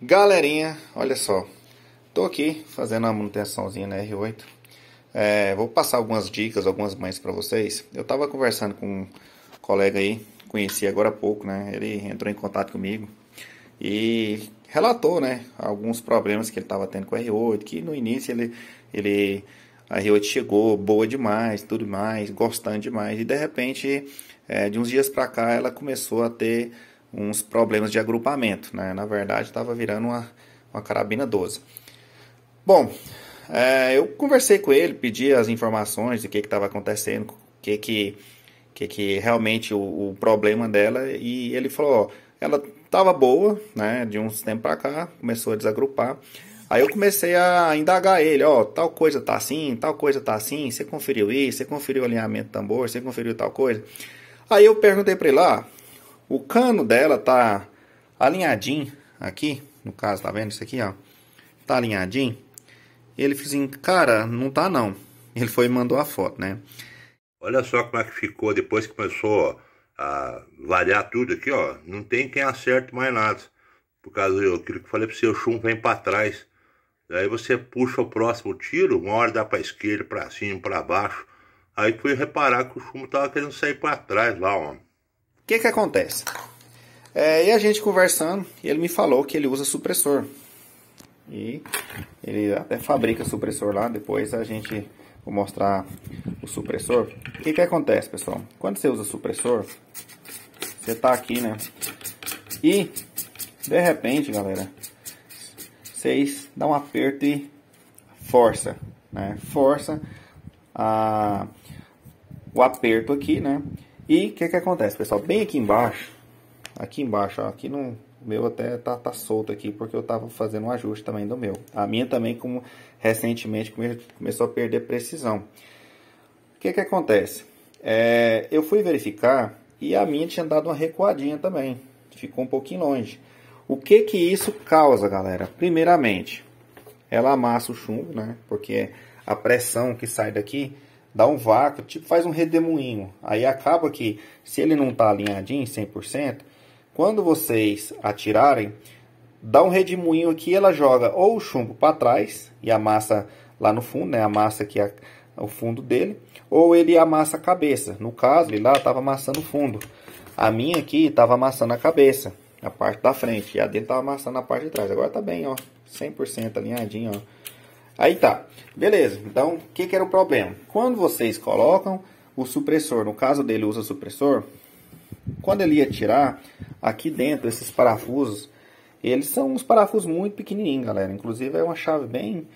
Galerinha, olha só, tô aqui fazendo a manutençãozinha na R8. É, vou passar algumas dicas, algumas mães para vocês. Eu tava conversando com um colega aí, conheci agora há pouco, né? Ele entrou em contato comigo e relatou, né, alguns problemas que ele tava tendo com a R8, que no início ele ele a R8 chegou boa demais, tudo mais, gostando demais e de repente, é, de uns dias para cá ela começou a ter uns problemas de agrupamento, né? Na verdade, estava virando uma, uma carabina 12. Bom, é, eu conversei com ele, pedi as informações do que estava acontecendo, o que que, que que realmente o, o, problema dela, e ele falou, ó, ela estava boa, né? De uns tempos para cá, começou a desagrupar. Aí eu comecei a indagar ele, ó, tal coisa tá assim, tal coisa tá assim, você conferiu isso, você conferiu o alinhamento do tambor, você conferiu tal coisa. Aí eu perguntei para ele lá, ah, o cano dela tá alinhadinho aqui, no caso, tá vendo isso aqui, ó? Tá alinhadinho. Ele fez assim, cara, não tá não. Ele foi e mandou a foto, né? Olha só como é que ficou depois que começou a variar tudo aqui, ó. Não tem quem acerte mais nada. Por causa do que eu falei pra você, o chumbo vem pra trás. Daí você puxa o próximo tiro, uma hora dá pra esquerda, pra cima, pra baixo. Aí fui reparar que o chumbo tava querendo sair pra trás lá, ó que que acontece? É, e a gente conversando, ele me falou que ele usa supressor. E ele até fabrica supressor lá, depois a gente vou mostrar o supressor. O que que acontece, pessoal? Quando você usa supressor, você tá aqui, né? E, de repente, galera, vocês dão um aperto e força, né? Força a, o aperto aqui, né? E o que é que acontece, pessoal? Bem aqui embaixo, aqui embaixo, ó, aqui no meu até tá, tá solto aqui, porque eu tava fazendo um ajuste também do meu. A minha também, como recentemente, come, começou a perder precisão. O que é que acontece? É, eu fui verificar e a minha tinha dado uma recuadinha também. Ficou um pouquinho longe. O que que isso causa, galera? Primeiramente, ela amassa o chumbo, né? Porque a pressão que sai daqui dá um vácuo, tipo faz um redemoinho. Aí acaba que, se ele não está alinhadinho 100%, quando vocês atirarem, dá um redemoinho aqui, ela joga ou o chumbo para trás e a massa lá no fundo, né? A massa que o fundo dele, ou ele amassa a cabeça. No caso, ele lá estava amassando o fundo. A minha aqui estava amassando a cabeça, a parte da frente, e a dele estava amassando a parte de trás. Agora tá bem, ó, 100% alinhadinho, ó. Aí tá, beleza. Então, o que, que era o problema? Quando vocês colocam o supressor, no caso dele usa supressor, quando ele ia tirar, aqui dentro, esses parafusos, eles são uns parafusos muito pequenininhos, galera. Inclusive é uma chave bem,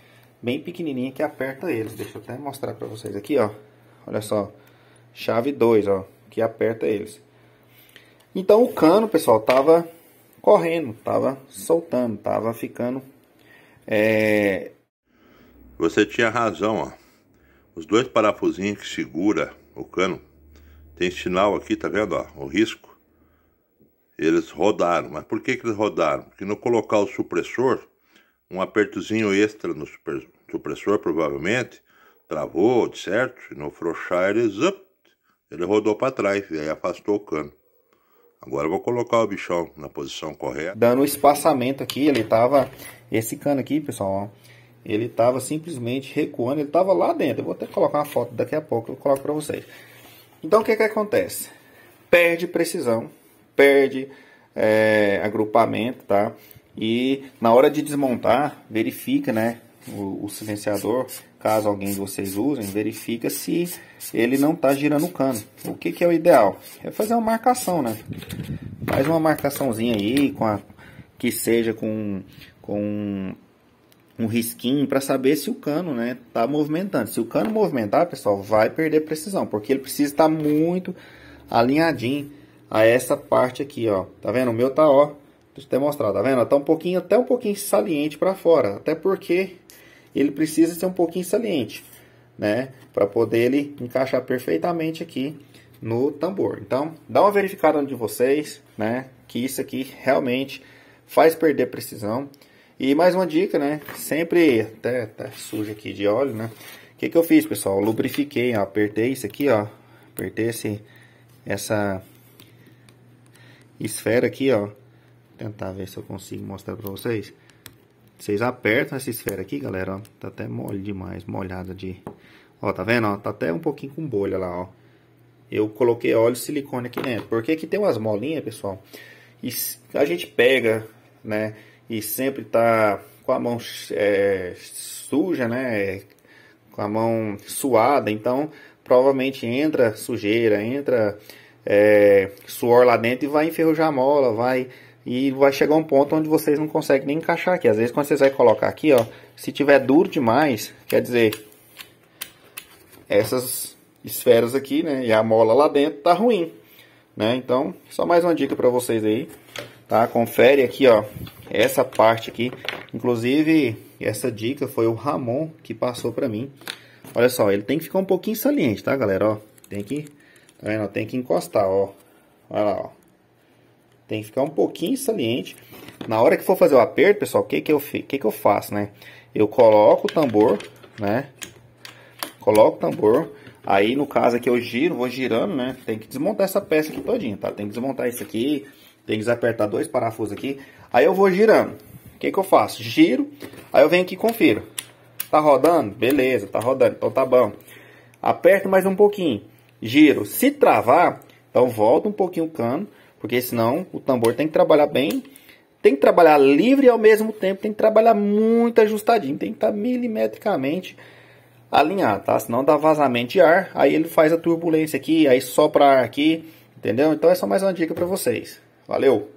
bem pequenininha que aperta eles. Deixa eu até mostrar para vocês aqui, ó. Olha só, chave 2, ó, que aperta eles. Então o cano, pessoal, tava correndo, tava soltando, tava ficando é, você tinha razão, ó. Os dois parafusinhos que segura o cano, tem sinal aqui, tá vendo, ó, o risco. Eles rodaram, mas por que, que eles rodaram? Porque no colocar o supressor, um apertozinho extra no super, supressor provavelmente, travou, de certo, e no frouxar eles, up, ele rodou para trás, e aí afastou o cano. Agora vou colocar o bichão na posição correta. Dando espaçamento aqui, ele tava. Esse cano aqui, pessoal, ó. Ele estava simplesmente recuando, ele estava lá dentro. Eu vou até colocar uma foto daqui a pouco, eu coloco para vocês. Então o que, que acontece? Perde precisão, perde é, agrupamento, tá? E na hora de desmontar, verifica, né? O, o silenciador, caso alguém de vocês usem, verifica se ele não está girando o cano. O que, que é o ideal? É fazer uma marcação, né? Faz uma marcaçãozinha aí, com a, que seja com, com um risquinho para saber se o cano né tá movimentando se o cano movimentar pessoal vai perder precisão porque ele precisa estar tá muito alinhadinho a essa parte aqui ó tá vendo o meu tá ó deixa eu até mostrar tá vendo tá um pouquinho até um pouquinho saliente para fora até porque ele precisa ser um pouquinho saliente né para poder ele encaixar perfeitamente aqui no tambor então dá uma verificada de vocês né que isso aqui realmente faz perder precisão e mais uma dica, né? Sempre, até tá sujo aqui de óleo, né? O que que eu fiz, pessoal? Eu lubrifiquei, ó, apertei isso aqui, ó. Apertei esse, essa esfera aqui, ó. Vou tentar ver se eu consigo mostrar pra vocês. Vocês apertam essa esfera aqui, galera, ó. Tá até mole demais, molhada de... Ó, tá vendo, ó? Tá até um pouquinho com bolha lá, ó. Eu coloquei óleo silicone aqui dentro. Porque aqui tem umas molinhas, pessoal. E a gente pega, né? e sempre está com a mão é, suja, né? Com a mão suada, então provavelmente entra sujeira, entra é, suor lá dentro e vai enferrujar a mola, vai e vai chegar um ponto onde vocês não conseguem nem encaixar aqui. Às vezes quando vocês vai colocar aqui, ó, se tiver duro demais, quer dizer, essas esferas aqui, né, e a mola lá dentro tá ruim, né? Então, só mais uma dica para vocês aí tá? Confere aqui, ó, essa parte aqui. Inclusive, essa dica foi o Ramon que passou para mim. Olha só, ele tem que ficar um pouquinho saliente, tá, galera? Ó, tem que, tá vendo? Tem que encostar, ó. Olha lá, ó. Tem que ficar um pouquinho saliente. Na hora que for fazer o aperto, pessoal, o que que eu, que que eu faço, né? Eu coloco o tambor, né? Coloco o tambor. Aí, no caso aqui, eu giro, vou girando, né? Tem que desmontar essa peça aqui todinha, tá? Tem que desmontar isso aqui, tem que desapertar dois parafusos aqui. Aí eu vou girando. O que, que eu faço? Giro, aí eu venho aqui e confiro. Tá rodando? Beleza, tá rodando, então tá bom. Aperto mais um pouquinho. Giro. Se travar, então volta um pouquinho o cano, porque senão o tambor tem que trabalhar bem. Tem que trabalhar livre e ao mesmo tempo tem que trabalhar muito ajustadinho. Tem que estar tá milimetricamente alinhado, tá? Senão dá vazamento de ar, aí ele faz a turbulência aqui, aí sopra ar aqui, entendeu? Então é só mais uma dica para vocês. Valeu!